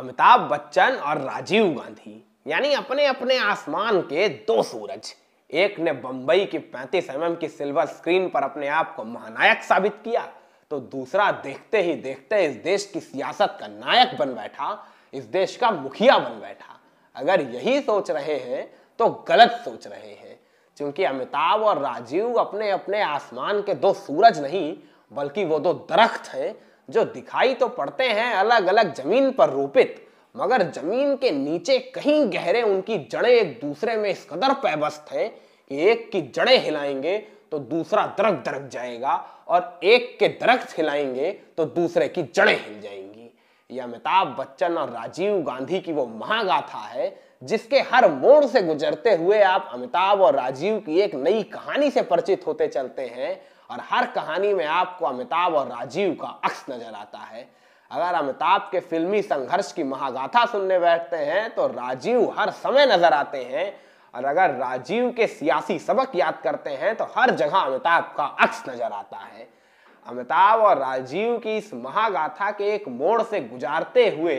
अमिताभ बच्चन और राजीव गांधी यानी अपने अपने आसमान के दो सूरज एक ने बंबई के 35 एम की सिल्वर स्क्रीन पर अपने आप को महानायक साबित किया तो दूसरा देखते ही देखते इस देश की सियासत का नायक बन बैठा इस देश का मुखिया बन बैठा अगर यही सोच रहे हैं तो गलत सोच रहे हैं क्योंकि अमिताभ और राजीव अपने अपने आसमान के दो सूरज नहीं बल्कि वो दो दरख्त हैं जो दिखाई तो पड़ते हैं अलग अलग जमीन पर रोपित मगर जमीन के नीचे कहीं गहरे उनकी जड़ें एक दूसरे में इस कदर पैबस्त है कि एक की जड़ें हिलाएंगे तो दूसरा दरक दरक जाएगा और एक के दरख्त हिलाएंगे तो दूसरे की जड़ें हिल जाएंगी यह अमिताभ बच्चन और राजीव गांधी की वो महागाथा है जिसके हर मोड़ से गुजरते हुए आप अमिताभ और राजीव की एक नई कहानी से परिचित होते चलते हैं और हर कहानी में आपको अमिताभ और राजीव का अक्स नजर आता है अगर अमिताभ के फिल्मी संघर्ष की महागाथा सुनने बैठते हैं तो राजीव हर समय नजर आते हैं और अगर राजीव के सियासी सबक याद करते हैं तो हर जगह अमिताभ का अक्स नजर आता है अमिताभ और राजीव की इस महागाथा के एक मोड़ से गुजारते हुए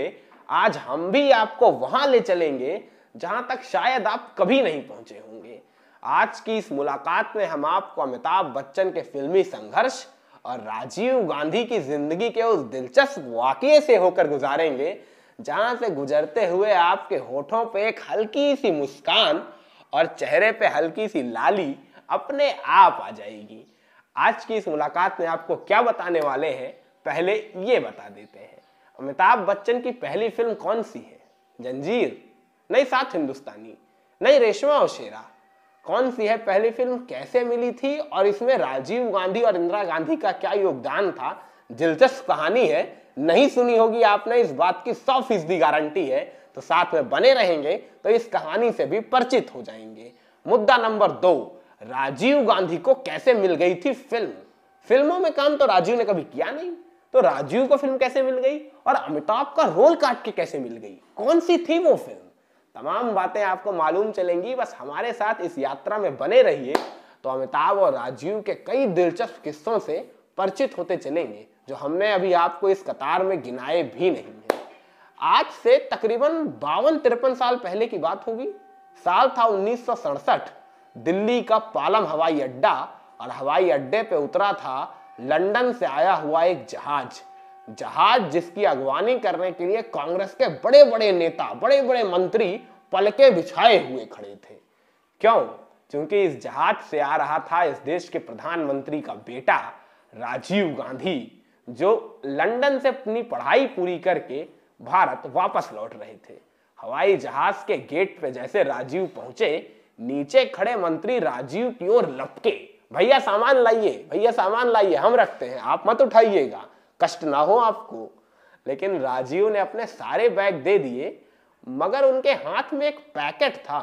आज हम भी आपको वहां ले चलेंगे जहां तक शायद आप कभी नहीं पहुंचे होंगे आज की इस मुलाकात में हम आपको अमिताभ बच्चन के फिल्मी संघर्ष और राजीव गांधी की जिंदगी के उस दिलचस्प वाक्य से होकर गुजारेंगे जहां से गुजरते हुए आपके होठों पे एक हल्की सी मुस्कान और चेहरे पे हल्की सी लाली अपने आप आ जाएगी आज की इस मुलाकात में आपको क्या बताने वाले हैं पहले ये बता देते हैं अमिताभ बच्चन की पहली फिल्म कौन सी है जंजीर नहीं साथ हिंदुस्तानी नहीं रेशमा और शेरा कौन सी है पहली फिल्म कैसे मिली थी और इसमें राजीव गांधी और इंदिरा गांधी का क्या योगदान था दिलचस्प कहानी है नहीं सुनी होगी आपने इस बात की सौ फीसदी गारंटी है तो साथ में बने रहेंगे तो इस कहानी से भी परिचित हो जाएंगे मुद्दा नंबर दो राजीव गांधी को कैसे मिल गई थी फिल्म फिल्मों में काम तो राजीव ने कभी किया नहीं तो राजीव को फिल्म कैसे मिल गई और अमिताभ का रोल काट के कैसे मिल गई कौन सी थी वो फिल्म तमाम बातें आपको मालूम चलेंगी बस हमारे साथ इस यात्रा में बने रहिए तो अमिताभ और राजीव के कई दिलचस्प किस्सों से परिचित होते चलेंगे जो हमने अभी आपको इस कतार में गिनाए भी नहीं है आज से तकरीबन बावन तिरपन साल पहले की बात होगी साल था उन्नीस दिल्ली का पालम हवाई अड्डा और हवाई अड्डे पे उतरा था लंदन से आया हुआ एक जहाज़ जहाज जिसकी अगवानी करने के लिए कांग्रेस के बड़े बड़े नेता बड़े बड़े मंत्री पलके बिछाए हुए खड़े थे क्यों क्योंकि इस जहाज से आ रहा था इस देश के प्रधानमंत्री का बेटा राजीव गांधी जो लंदन से अपनी पढ़ाई पूरी करके भारत वापस लौट रहे थे हवाई जहाज के गेट पे जैसे राजीव पहुंचे नीचे खड़े मंत्री राजीव की ओर लपके भैया सामान लाइए भैया सामान लाइए हम रखते हैं आप मत उठाइएगा कष्ट ना हो आपको लेकिन राजीव ने अपने सारे बैग दे दिए मगर उनके हाथ में एक पैकेट था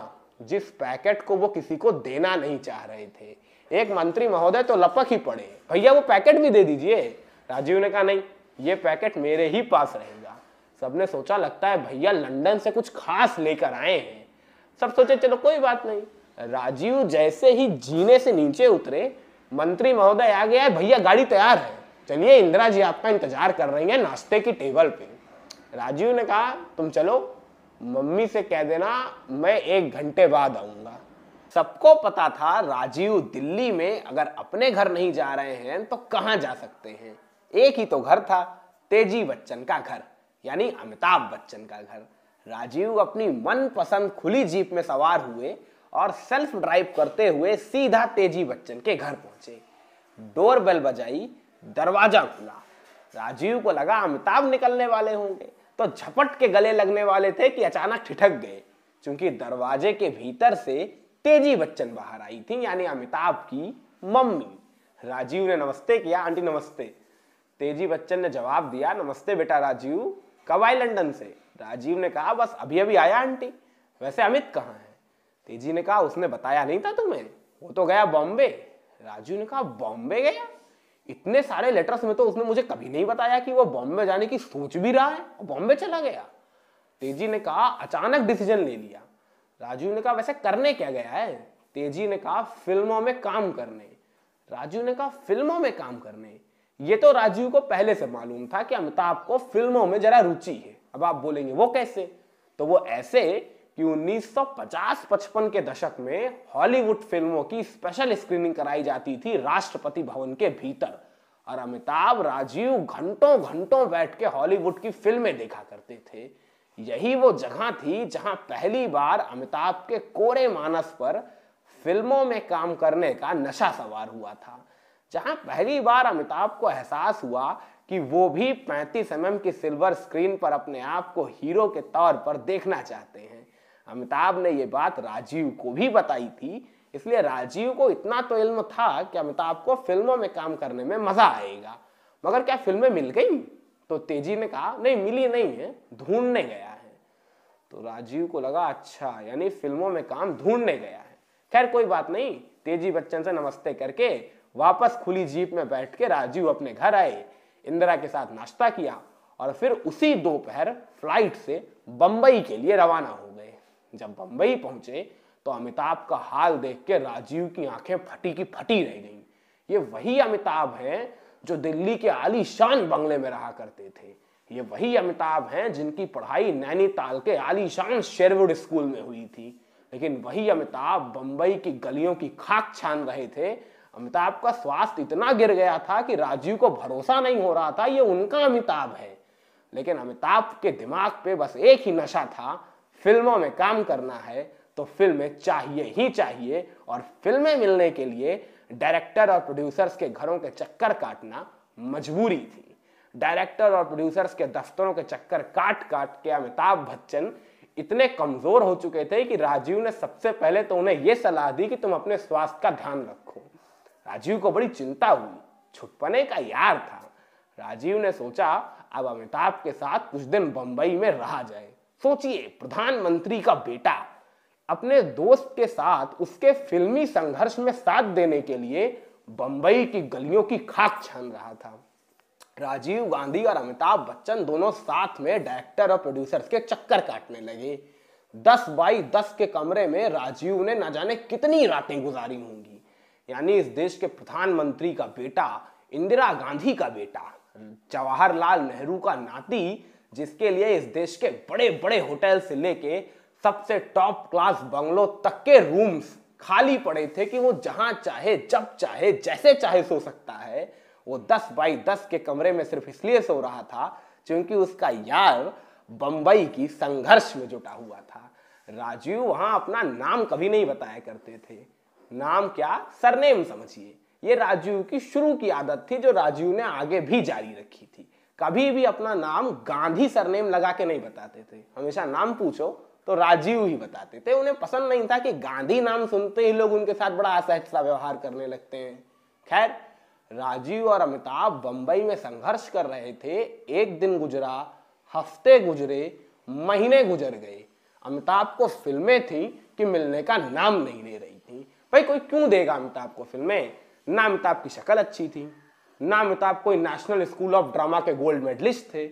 जिस पैकेट को वो किसी को देना नहीं चाह रहे थे एक मंत्री महोदय तो लपक ही पड़े भैया वो पैकेट भी दे दीजिए राजीव ने कहा नहीं ये पैकेट मेरे ही पास रहेगा सबने सोचा लगता है भैया लंदन से कुछ खास लेकर आए हैं सब सोचे चलो कोई बात नहीं राजीव जैसे ही जीने से नीचे उतरे मंत्री महोदय आ गया है भैया गाड़ी तैयार है चलिए इंदिरा जी आपका इंतजार कर रही हैं नाश्ते की टेबल पे राजीव ने कहा तुम चलो मम्मी से कह देना मैं एक घंटे बाद आऊंगा सबको पता था राजीव दिल्ली में अगर अपने घर नहीं जा रहे हैं तो कहाँ जा सकते हैं एक ही तो घर था तेजी बच्चन का घर यानी अमिताभ बच्चन का घर राजीव अपनी मनपसंद खुली जीप में सवार हुए और सेल्फ ड्राइव करते हुए सीधा तेजी बच्चन के घर पहुंचे डोर बेल बजाई दरवाजा खुला राजीव को लगा अमिताभ निकलने वाले होंगे तो झपट के गले लगने वाले थे कि अचानक ठिठक गए क्योंकि दरवाजे के भीतर से तेजी बच्चन बाहर आई थी यानी अमिताभ की मम्मी राजीव ने नमस्ते किया आंटी नमस्ते तेजी बच्चन ने जवाब दिया नमस्ते बेटा राजीव कब आए लंदन से राजीव ने कहा बस अभी अभी आया आंटी वैसे अमित कहाँ है तेजी ने कहा उसने बताया नहीं था तुम्हें वो तो गया बॉम्बे राजीव ने कहा बॉम्बे गया इतने सारे लेटर्स में तो उसने मुझे कभी नहीं बताया कि वो बॉम्बे जाने की सोच भी रहा है और बॉम्बे चला गया तेजी ने कहा अचानक डिसीजन ले लिया राजू ने कहा वैसे करने क्या गया है तेजी ने कहा फिल्मों में काम करने राजू ने कहा फिल्मों में काम करने ये तो राजू को पहले से मालूम था कि अमिताभ को फिल्मों में जरा रुचि है अब आप बोलेंगे वो कैसे तो वो ऐसे कि 1950-55 के दशक में हॉलीवुड फिल्मों की स्पेशल स्क्रीनिंग कराई जाती थी राष्ट्रपति भवन के भीतर और अमिताभ राजीव घंटों घंटों बैठ के हॉलीवुड की फिल्में देखा करते थे यही वो जगह थी जहां पहली बार अमिताभ के कोरे मानस पर फिल्मों में काम करने का नशा सवार हुआ था जहां पहली बार अमिताभ को एहसास हुआ कि वो भी 35 एम की सिल्वर स्क्रीन पर अपने आप को हीरो के तौर पर देखना चाहते हैं अमिताभ ने ये बात राजीव को भी बताई थी इसलिए राजीव को इतना तो इल्म था कि अमिताभ को फिल्मों में काम करने में मजा आएगा मगर क्या फिल्में मिल गई तो तेजी ने कहा नहीं मिली नहीं है ढूंढने गया है तो राजीव को लगा अच्छा यानी फिल्मों में काम ढूंढने गया है खैर कोई बात नहीं तेजी बच्चन से नमस्ते करके वापस खुली जीप में बैठ के राजीव अपने घर आए इंदिरा के साथ नाश्ता किया और फिर उसी दोपहर फ्लाइट से बंबई के लिए रवाना हो गए जब बंबई पहुंचे तो अमिताभ का हाल देख के राजीव की आंखें फटी की फटी रह गईं ये वही अमिताभ हैं जो दिल्ली के आलीशान बंगले में रहा करते थे ये वही अमिताभ हैं जिनकी पढ़ाई नैनीताल के आलीशान शेरवुड स्कूल में हुई थी लेकिन वही अमिताभ बम्बई की गलियों की खाक छान रहे थे अमिताभ का स्वास्थ्य इतना गिर गया था कि राजीव को भरोसा नहीं हो रहा था ये उनका अमिताभ है लेकिन अमिताभ के दिमाग पे बस एक ही नशा था फिल्मों में काम करना है तो फिल्में चाहिए ही चाहिए और फिल्में मिलने के लिए डायरेक्टर और प्रोड्यूसर्स के घरों के चक्कर काटना मजबूरी थी डायरेक्टर और प्रोड्यूसर्स के दफ्तरों के चक्कर काट काट के अमिताभ बच्चन इतने कमजोर हो चुके थे कि राजीव ने सबसे पहले तो उन्हें यह सलाह दी कि तुम अपने स्वास्थ्य का ध्यान रखो राजीव को बड़ी चिंता हुई छुटपने का यार था राजीव ने सोचा अब अमिताभ के साथ कुछ दिन बंबई में रहा जाए सोचिए प्रधानमंत्री का बेटा अपने दोस्त के साथ उसके फिल्मी संघर्ष में साथ देने के लिए बंबई की गलियों की खाक छान रहा था राजीव गांधी और अमिताभ बच्चन दोनों साथ में डायरेक्टर और प्रोड्यूसर्स के चक्कर काटने लगे दस बाई दस के कमरे में राजीव ने ना जाने कितनी रातें गुजारी होंगी यानी इस देश के प्रधानमंत्री का बेटा इंदिरा गांधी का बेटा जवाहरलाल नेहरू का नाती जिसके लिए इस देश के बड़े बड़े होटल से लेके सबसे टॉप क्लास बंगलों तक के रूम्स खाली पड़े थे कि वो जहां चाहे जब चाहे जैसे चाहे सो सकता है वो दस बाई दस के कमरे में सिर्फ इसलिए सो रहा था क्योंकि उसका यार बंबई की संघर्ष में जुटा हुआ था राजीव वहां अपना नाम कभी नहीं बताया करते थे नाम क्या सरनेम समझिए ये राजीव की शुरू की आदत थी जो राजीव ने आगे भी जारी रखी थी कभी भी अपना नाम गांधी सरनेम लगा के नहीं बताते थे हमेशा नाम पूछो तो राजीव ही बताते थे उन्हें पसंद नहीं था कि गांधी नाम सुनते ही लोग उनके साथ बड़ा असहज सा व्यवहार करने लगते हैं खैर राजीव और अमिताभ बंबई में संघर्ष कर रहे थे एक दिन गुजरा हफ्ते गुजरे महीने गुजर गए अमिताभ को फिल्में थी कि मिलने का नाम नहीं ले रही थी भाई कोई क्यों देगा अमिताभ को फिल्में ना अमिताभ की शक्ल अच्छी थी ना अमिताभ कोई नेशनल स्कूल ऑफ ड्रामा के गोल्ड मेडलिस्ट थे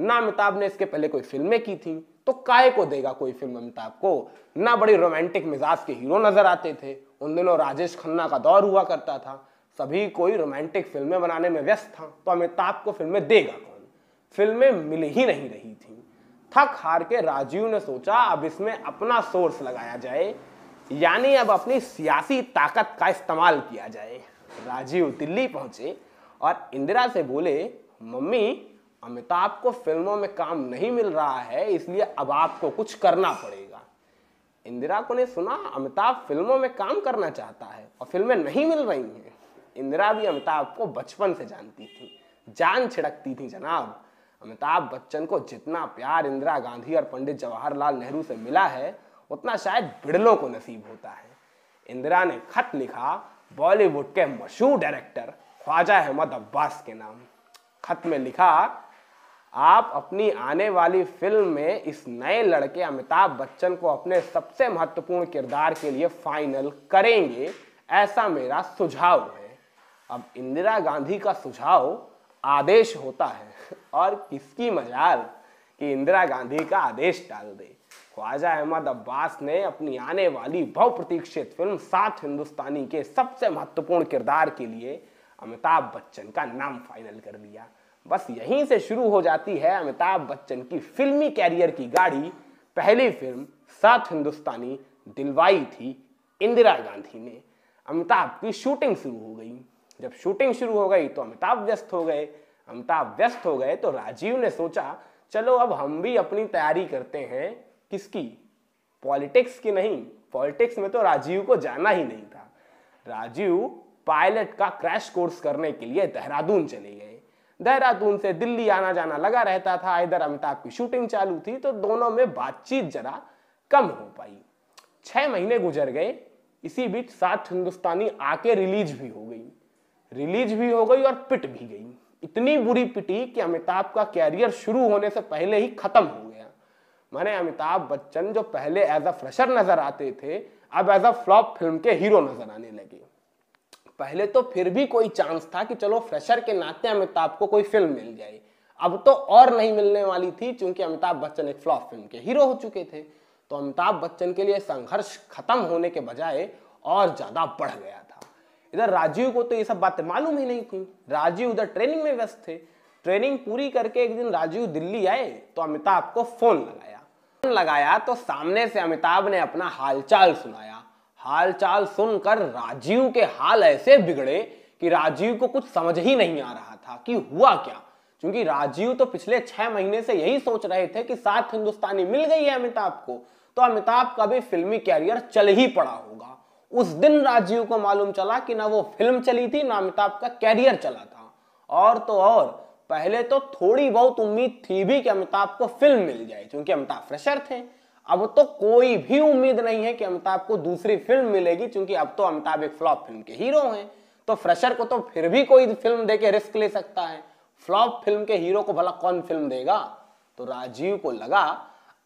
ना अमिताभ ने इसके पहले कोई फिल्में की थी तो काय को देगा कोई फिल्म अमिताभ को ना बड़ी रोमांटिक मिजाज के हीरो नजर आते थे उन दिनों राजेश खन्ना का दौर हुआ करता था सभी कोई रोमांटिक फिल्में बनाने में व्यस्त था तो अमिताभ को फिल्में देगा कौन फिल्में मिल ही नहीं रही थी थक हार के राजीव ने सोचा अब इसमें अपना सोर्स लगाया जाए यानी अब अपनी सियासी ताकत का इस्तेमाल किया जाए राजीव दिल्ली पहुंचे और इंदिरा से बोले मम्मी अमिताभ को फिल्मों में काम नहीं मिल रहा है इसलिए अब आपको कुछ करना पड़ेगा इंदिरा को ने सुना अमिताभ फिल्मों में काम करना चाहता है और फिल्में नहीं मिल रही हैं इंदिरा भी अमिताभ को बचपन से जानती थी जान छिड़कती थी जनाब अमिताभ बच्चन को जितना प्यार इंदिरा गांधी और पंडित जवाहरलाल नेहरू से मिला है उतना शायद बिड़लों को नसीब होता है इंदिरा ने खत लिखा बॉलीवुड के मशहूर डायरेक्टर ख्वाजा अहमद अब्बास के नाम खत में लिखा आप अपनी आने वाली फिल्म में इस नए लड़के अमिताभ बच्चन को अपने सबसे महत्वपूर्ण किरदार के लिए फाइनल करेंगे ऐसा मेरा सुझाव है अब इंदिरा गांधी का सुझाव आदेश होता है और किसकी मजाल कि इंदिरा गांधी का आदेश डाल दे ख्वाजा अहमद अब्बास ने अपनी आने वाली बहुप्रतीक्षित फिल्म सात हिंदुस्तानी के सबसे महत्वपूर्ण किरदार के लिए अमिताभ बच्चन का नाम फाइनल कर दिया बस यहीं से शुरू हो जाती है अमिताभ बच्चन की फिल्मी कैरियर की गाड़ी पहली फिल्म सात हिंदुस्तानी दिलवाई थी इंदिरा गांधी ने अमिताभ की शूटिंग शुरू हो गई जब शूटिंग शुरू हो गई तो अमिताभ व्यस्त हो गए अमिताभ व्यस्त हो गए तो राजीव ने सोचा चलो अब हम भी अपनी तैयारी करते हैं किसकी पॉलिटिक्स की नहीं पॉलिटिक्स में तो राजीव को जाना ही नहीं था राजीव पायलट का क्रैश कोर्स करने के लिए देहरादून चले गए देहरादून से दिल्ली आना जाना लगा रहता था इधर अमिताभ की शूटिंग चालू थी तो दोनों में बातचीत जरा कम हो पाई छह महीने गुजर गए इसी बीच सात हिंदुस्तानी आके रिलीज भी हो गई रिलीज भी हो गई और पिट भी गई इतनी बुरी पिटी कि अमिताभ का कैरियर शुरू होने से पहले ही खत्म हो गया मैंने अमिताभ बच्चन जो पहले एज अ फ्रेशर नजर आते थे अब एज अ फ्लॉप फिल्म के हीरो नजर आने लगे पहले तो फिर भी कोई चांस था कि चलो फ्रेशर के नाते अमिताभ को कोई फिल्म मिल जाए अब तो और नहीं मिलने वाली थी क्योंकि अमिताभ बच्चन एक फ्लॉप फिल्म के हीरो हो चुके थे तो अमिताभ बच्चन के लिए संघर्ष खत्म होने के बजाय और ज्यादा बढ़ गया था इधर राजीव को तो ये सब बातें मालूम ही नहीं थी राजीव उधर ट्रेनिंग में व्यस्त थे ट्रेनिंग पूरी करके एक दिन राजीव दिल्ली आए तो अमिताभ को फोन लगाया फोन लगाया तो सामने से अमिताभ ने अपना हालचाल सुनाया हालचाल सुनकर राजीव के हाल ऐसे बिगड़े कि राजीव को कुछ समझ ही नहीं आ रहा था कि हुआ क्या क्योंकि राजीव तो पिछले छह महीने से यही सोच रहे थे कि सात हिंदुस्तानी मिल गई है अमिताभ को तो अमिताभ का भी फिल्मी कैरियर चल ही पड़ा होगा उस दिन राजीव को मालूम चला कि ना वो फिल्म चली थी ना अमिताभ का कैरियर चला था और तो और पहले तो थोड़ी बहुत उम्मीद थी भी कि अमिताभ को फिल्म मिल जाए क्योंकि अमिताभ फ्रेशर थे अब तो कोई भी उम्मीद नहीं है कि अमिताभ को दूसरी फिल्म मिलेगी क्योंकि अब तो अमिताभ एक फ्लॉप फिल्म के हीरो हैं तो फ्रेशर को तो फिर भी कोई फिल्म दे रिस्क ले सकता है फ्लॉप फिल्म के हीरो को भला कौन फिल्म देगा तो राजीव को लगा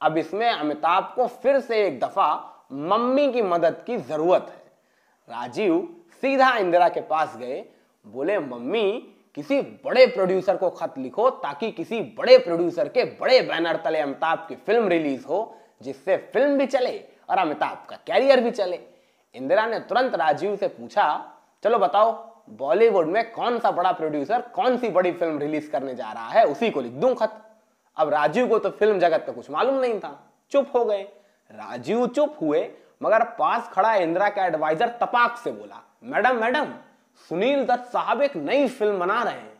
अब इसमें अमिताभ को फिर से एक दफा मम्मी की मदद की जरूरत है राजीव सीधा इंदिरा के पास गए बोले मम्मी किसी बड़े प्रोड्यूसर को खत लिखो ताकि किसी बड़े प्रोड्यूसर के बड़े बैनर तले अमिताभ की फिल्म रिलीज हो जिससे फिल्म भी चले और अमिताभ का कैरियर भी चले इंदिरा ने तुरंत राजीव से पूछा चलो बताओ बॉलीवुड में कौन सा बड़ा प्रोड्यूसर कौन सी बड़ी फिल्म रिलीज करने जा रहा है उसी को लिख दूं खत अब राजीव को तो फिल्म जगत का कुछ मालूम नहीं था चुप हो गए राजीव चुप हुए मगर पास खड़ा इंदिरा का एडवाइजर तपाक से बोला मैडम मैडम सुनील दत्त साहब एक नई फिल्म बना रहे हैं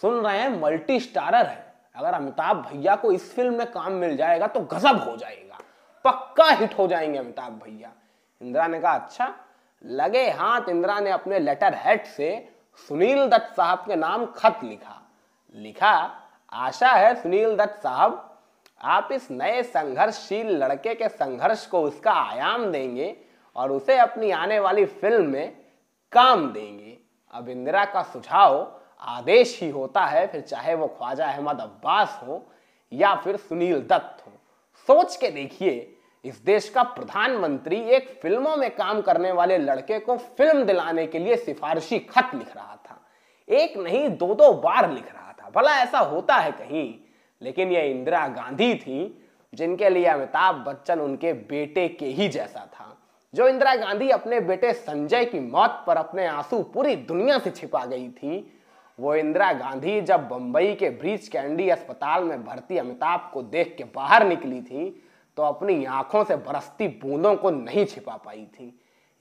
सुन रहे हैं मल्टी स्टारर है अगर अमिताभ भैया को इस फिल्म में काम मिल जाएगा तो गजब हो जाएगा पक्का हिट हो जाएंगे अमिताभ भैया इंदिरा ने कहा अच्छा लगे हाथ इंदिरा ने अपने लेटर हेड से सुनील दत्त साहब के नाम खत लिखा लिखा आशा है सुनील दत्त साहब आप इस नए संघर्षशील लड़के के संघर्ष को उसका आयाम देंगे और उसे अपनी आने वाली फिल्म में काम देंगे अब इंदिरा का सुझाव आदेश ही होता है फिर चाहे वो ख्वाजा अहमद अब्बास हो या फिर सुनील दत्त हो सोच के देखिए इस देश का प्रधानमंत्री एक फिल्मों में काम करने वाले लड़के को फिल्म दिलाने के लिए सिफारिशी खत लिख रहा था एक नहीं दो दो बार लिख रहा था भला ऐसा होता है कहीं लेकिन यह इंदिरा गांधी थी जिनके लिए अमिताभ बच्चन उनके बेटे के ही जैसा था जो इंदिरा गांधी अपने बेटे संजय की मौत पर अपने आंसू पूरी दुनिया से छिपा गई थी वो इंदिरा गांधी जब बम्बई के ब्रिज कैंडी अस्पताल में भर्ती अमिताभ को देख के बाहर निकली थी तो अपनी आंखों से बरसती बूंदों को नहीं छिपा पाई थी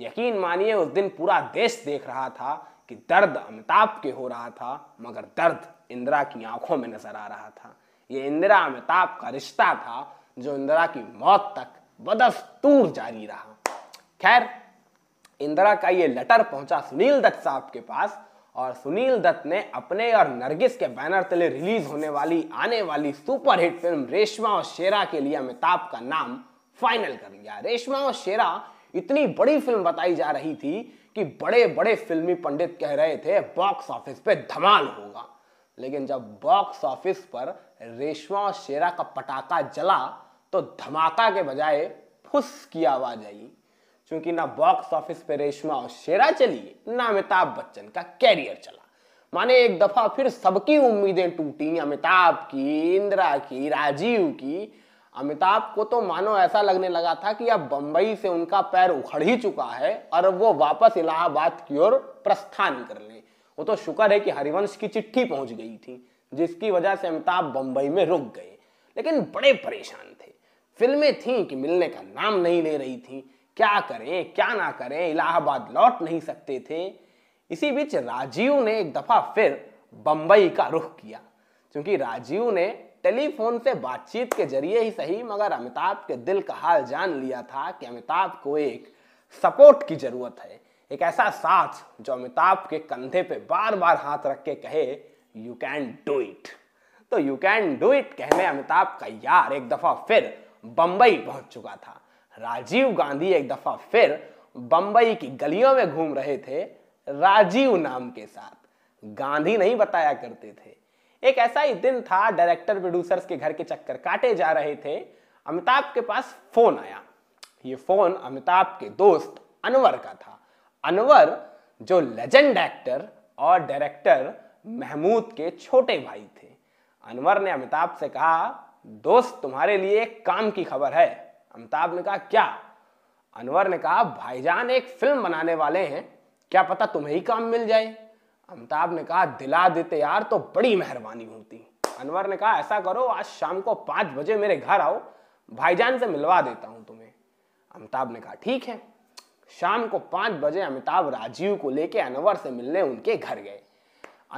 यकीन मानिए उस दिन पूरा देश देख रहा था कि दर्द अमिताभ के हो रहा था मगर दर्द इंदिरा की आंखों में नजर आ रहा था ये इंदिरा अमिताभ का रिश्ता था जो इंदिरा की मौत तक बदस्तूर जारी रहा खैर इंदिरा का ये लेटर पहुंचा सुनील दत्त साहब के पास और सुनील दत्त ने अपने और नरगिस के बैनर तले रिलीज होने वाली आने वाली सुपरहिट फिल्म रेशमा और शेरा के लिए अमिताभ का नाम फाइनल कर लिया रेशमा और शेरा इतनी बड़ी फिल्म बताई जा रही थी कि बड़े बड़े फिल्मी पंडित कह रहे थे बॉक्स ऑफिस पे धमाल होगा लेकिन जब बॉक्स ऑफिस पर रेशमा और शेरा का पटाखा जला तो धमाका के बजाय फुस की आवाज आई क्योंकि ना बॉक्स ऑफिस पे रेशमा और शेरा चली ना अमिताभ बच्चन का कैरियर चला माने एक दफा फिर सबकी उम्मीदें टूटी अमिताभ की इंदिरा की राजीव की अमिताभ को तो मानो ऐसा लगने लगा था कि अब बंबई से उनका पैर उखड़ ही चुका है और वो वापस इलाहाबाद की ओर प्रस्थान कर ले वो तो शुक्र है कि हरिवंश की चिट्ठी पहुंच गई थी जिसकी वजह से अमिताभ बंबई में रुक गए लेकिन बड़े परेशान थे फिल्में थीं कि मिलने का नाम नहीं ले रही थी क्या करें क्या ना करें इलाहाबाद लौट नहीं सकते थे इसी बीच राजीव ने एक दफा फिर बंबई का रुख किया क्योंकि राजीव ने टेलीफोन से बातचीत के जरिए ही सही मगर अमिताभ के दिल का हाल जान लिया था कि अमिताभ को एक सपोर्ट की जरूरत है एक ऐसा साथ जो अमिताभ के कंधे पे बार बार हाथ रख के कहे यू कैन डू इट तो यू कैन डू इट कहने अमिताभ का यार एक दफा फिर बंबई पहुंच चुका था राजीव गांधी एक दफा फिर बंबई की गलियों में घूम रहे थे राजीव नाम के साथ गांधी नहीं बताया करते थे एक ऐसा ही दिन था डायरेक्टर प्रोड्यूसर्स के घर के चक्कर काटे जा रहे थे अमिताभ के पास फोन आया ये फोन अमिताभ के दोस्त अनवर का था अनवर जो लेजेंड एक्टर और डायरेक्टर महमूद के छोटे भाई थे अनवर ने अमिताभ से कहा दोस्त तुम्हारे लिए एक काम की खबर है अमिताभ ने कहा क्या अनवर ने कहा भाईजान एक फिल्म बनाने वाले हैं क्या पता तुम्हें ही काम मिल जाए अमिताभ ने कहा दिला देते यार तो बड़ी मेहरबानी होती अनवर ने कहा ऐसा करो आज शाम को पाँच बजे मेरे घर आओ भाईजान से मिलवा देता हूँ तुम्हें अमिताभ ने कहा ठीक है शाम को पाँच बजे अमिताभ राजीव को लेके अनवर से मिलने उनके घर गए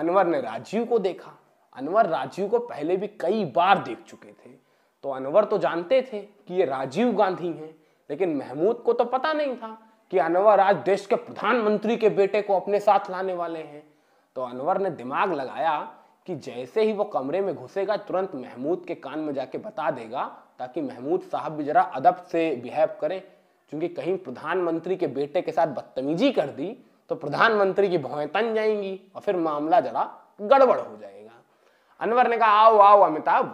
अनवर ने राजीव को देखा अनवर राजीव को पहले भी कई बार देख चुके थे तो अनवर तो जानते थे कि ये राजीव गांधी हैं लेकिन महमूद को तो पता नहीं था कि अनवर आज देश के प्रधानमंत्री के बेटे को अपने साथ लाने वाले हैं तो अनवर ने दिमाग लगाया कि जैसे ही वो कमरे में घुसेगा तुरंत महमूद के कान में जाके बता देगा ताकि महमूद साहब भी जरा अदब से बिहेव करें क्योंकि कहीं प्रधानमंत्री के बेटे के साथ बदतमीजी कर दी तो प्रधानमंत्री की भवें तन जाएंगी और फिर मामला जरा गड़बड़ हो जाएगा अनवर ने कहा आओ आओ अमिताभ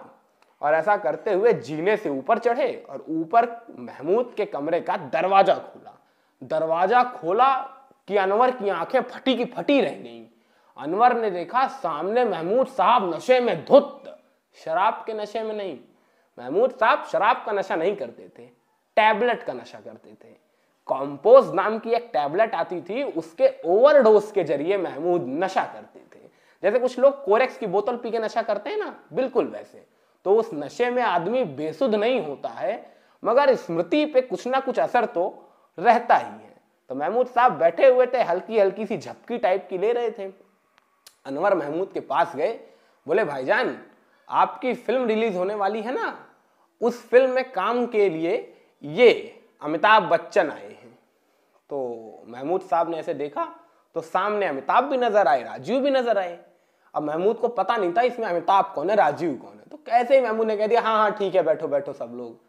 और ऐसा करते हुए जीने से ऊपर चढ़े और ऊपर महमूद के कमरे का दरवाजा खोला दरवाजा खोला कि अनवर की आंखें फटी की फटी रह गईं अनवर ने देखा सामने महमूद साहब नशे में धुत शराब के नशे में नहीं महमूद साहब शराब का नशा नहीं करते थे टैबलेट का नशा करते थे कॉम्पोज नाम की एक टैबलेट आती थी उसके ओवरडोज के जरिए महमूद नशा करते थे जैसे कुछ लोग कोरेक्स की बोतल पी के नशा करते हैं ना बिल्कुल वैसे तो उस नशे में आदमी बेसुध नहीं होता है मगर स्मृति पे कुछ ना कुछ असर तो रहता ही है तो महमूद साहब बैठे हुए थे हल्की हल्की सी झपकी टाइप की ले रहे थे अनवर महमूद के पास गए बोले भाईजान आपकी फिल्म रिलीज होने वाली है ना उस फिल्म में काम के लिए ये अमिताभ बच्चन आए हैं तो महमूद साहब ने ऐसे देखा तो सामने अमिताभ भी नजर आए राजीव भी नजर आए अब महमूद को पता नहीं था इसमें अमिताभ कौन है राजीव कौन है तो कैसे ही महमूद ने कह दिया हाँ हाँ ठीक है बैठो बैठो सब लोग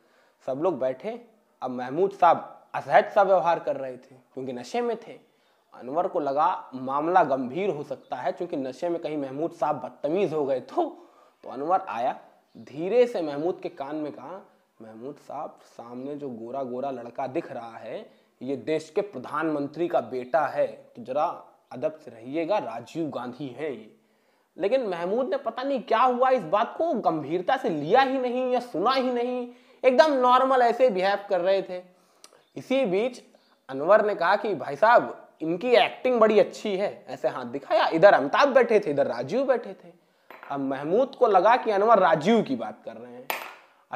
सब लोग बैठे अब महमूद साहब असहज सा व्यवहार कर रहे थे क्योंकि नशे में थे अनवर को लगा मामला गंभीर हो सकता है क्योंकि नशे में कहीं महमूद साहब बदतमीज हो गए तो तो अनवर आया धीरे से महमूद के कान में कहा महमूद साहब सामने जो गोरा गोरा लड़का दिख रहा है ये देश के प्रधानमंत्री का बेटा है तो जरा अदब से रहिएगा राजीव गांधी है ये लेकिन महमूद ने पता नहीं क्या हुआ इस बात को गंभीरता से लिया ही नहीं या सुना ही नहीं एकदम नॉर्मल ऐसे बिहेव कर रहे थे इसी बीच अनवर ने कहा कि भाई साहब इनकी एक्टिंग बड़ी अच्छी है ऐसे हाथ दिखाया इधर अमिताभ बैठे थे इधर राजीव बैठे थे अब महमूद को लगा कि अनवर राजीव की बात कर रहे हैं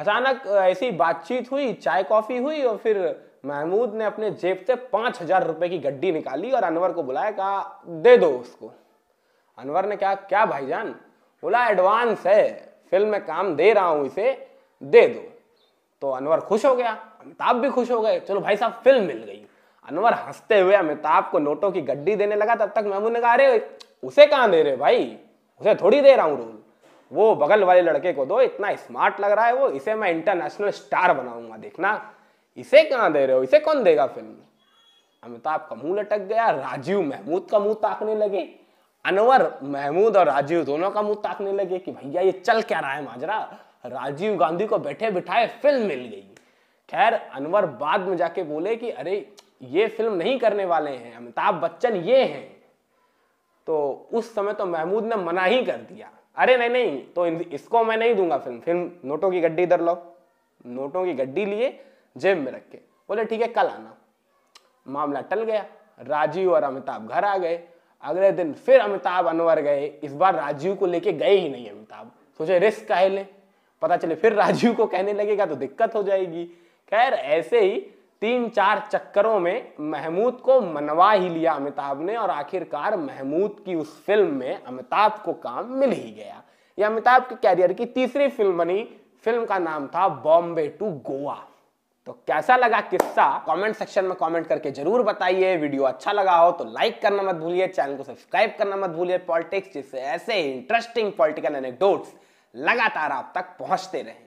अचानक ऐसी बातचीत हुई चाय कॉफी हुई और फिर महमूद ने अपने जेब से पांच हजार रुपए की गड्डी निकाली और अनवर को बुलाया कहा दे दो उसको अनवर ने कहा क्या भाईजान बोला एडवांस है फिल्म में काम दे रहा हूँ इसे दे दो तो अनवर खुश हो गया अमिताभ भी खुश हो गए चलो भाई साहब फिल्म मिल गई अनवर हंसते हुए अमिताभ को नोटों की गड्डी देने लगा तब तक महमूद ने कहा अरे उसे कहाँ दे रहे भाई उसे थोड़ी दे रहा हूँ रोल वो बगल वाले लड़के को दो इतना स्मार्ट लग रहा है वो इसे मैं इंटरनेशनल स्टार बनाऊंगा देखना इसे कहाँ दे रहे हो इसे कौन देगा फिल्म अमिताभ का मुंह लटक गया राजीव महमूद का मुंह ताकने लगे अनवर महमूद और राजीव दोनों का मुंह ताकने लगे कि भैया ये चल क्या रहा है माजरा राजीव गांधी को बैठे बिठाए फिल्म मिल गई खैर अनवर बाद में जाके बोले कि अरे ये फिल्म नहीं करने वाले हैं अमिताभ बच्चन ये हैं तो उस समय तो महमूद ने मना ही कर दिया अरे नहीं नहीं तो इसको मैं नहीं दूंगा फिल्म फिल्म नोटों की गड्डी इधर लो नोटों की गड्डी लिए जेब में रख के बोले ठीक है कल आना मामला टल गया राजीव और अमिताभ घर आ गए अगले दिन फिर अमिताभ अनवर गए इस बार राजीव को लेके गए ही नहीं अमिताभ सोचे रिस्क का लें पता चले फिर राजीव को कहने लगेगा तो दिक्कत हो जाएगी खैर ऐसे ही तीन चार चक्करों में महमूद को मनवा ही लिया अमिताभ ने और आखिरकार महमूद की उस फिल्म में अमिताभ को काम मिल ही गया यह अमिताभ के कैरियर की तीसरी फिल्म बनी फिल्म का नाम था बॉम्बे टू गोवा तो कैसा लगा किस्सा कमेंट सेक्शन में कमेंट करके जरूर बताइए वीडियो अच्छा लगा हो तो लाइक करना मत भूलिए चैनल को सब्सक्राइब करना मत भूलिए पॉलिटिक्स जिससे ऐसे इंटरेस्टिंग पॉलिटिकल एनेक्डोट्स लगातार आप तक पहुंचते रहे